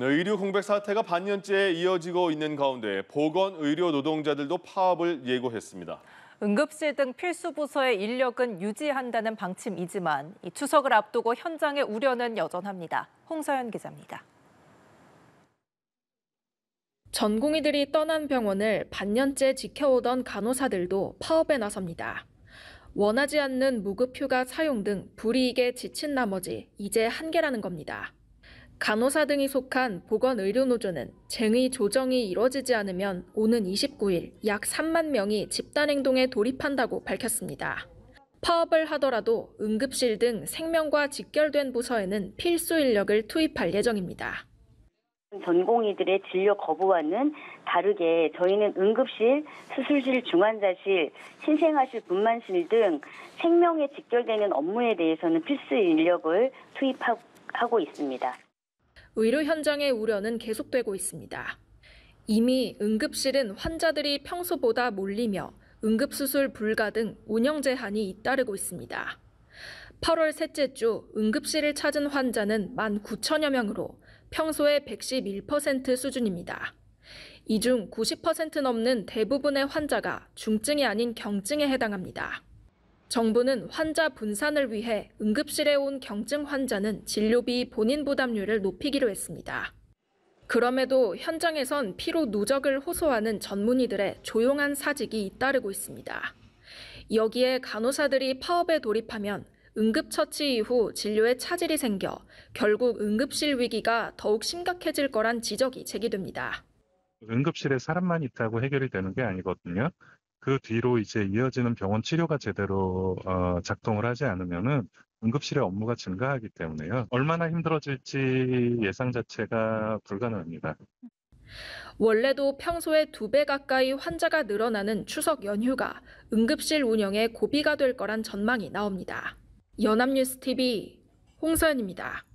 네, 의료 공백 사태가 반년째 이어지고 있는 가운데 보건 의료 노동자들도 파업을 예고했습니다. 응급실 등 필수 부서의 인력은 유지한다는 방침이지만 이 추석을 앞두고 현장의 우려는 여전합니다. 홍서연 기자입니다. 전공의들이 떠난 병원을 반년째 지켜오던 간호사들도 파업에 나섭니다. 원하지 않는 무급휴가 사용 등 불이익에 지친 나머지 이제 한계라는 겁니다. 간호사 등이 속한 보건의료노조는 쟁의 조정이 이뤄지지 않으면 오는 29일 약 3만 명이 집단행동에 돌입한다고 밝혔습니다. 파업을 하더라도 응급실 등 생명과 직결된 부서에는 필수 인력을 투입할 예정입니다. 전공의들의 진료 거부와는 다르게 저희는 응급실, 수술실, 중환자실, 신생아실, 분만실 등 생명에 직결되는 업무에 대해서는 필수 인력을 투입하고 있습니다. 의료 현장의 우려는 계속되고 있습니다. 이미 응급실은 환자들이 평소보다 몰리며 응급수술 불가 등 운영 제한이 잇따르고 있습니다. 8월 셋째 주 응급실을 찾은 환자는 1 9 0여 명으로 평소의 111% 수준입니다. 이 중 90% 넘는 대부분의 환자가 중증이 아닌 경증에 해당합니다. 정부는 환자 분산을 위해 응급실에 온 경증 환자는 진료비 본인 부담률을 높이기로 했습니다. 그럼에도 현장에선 피로 누적을 호소하는 전문의들의 조용한 사직이 잇따르고 있습니다. 여기에 간호사들이 파업에 돌입하면 응급처치 이후 진료에 차질이 생겨 결국 응급실 위기가 더욱 심각해질 거란 지적이 제기됩니다. 응급실에 사람만 있다고 해결이 되는 게 아니거든요. 그 뒤로 이제 이어지는 병원 치료가 제대로 어, 작동을 하지 않으면은 응급실의 업무가 증가하기 때문에요. 얼마나 힘들어질지 예상 자체가 불가능합니다. 원래도 평소에 두 배 가까이 환자가 늘어나는 추석 연휴가 응급실 운영에 고비가 될 거란 전망이 나옵니다. 연합뉴스 TV 홍서연입니다.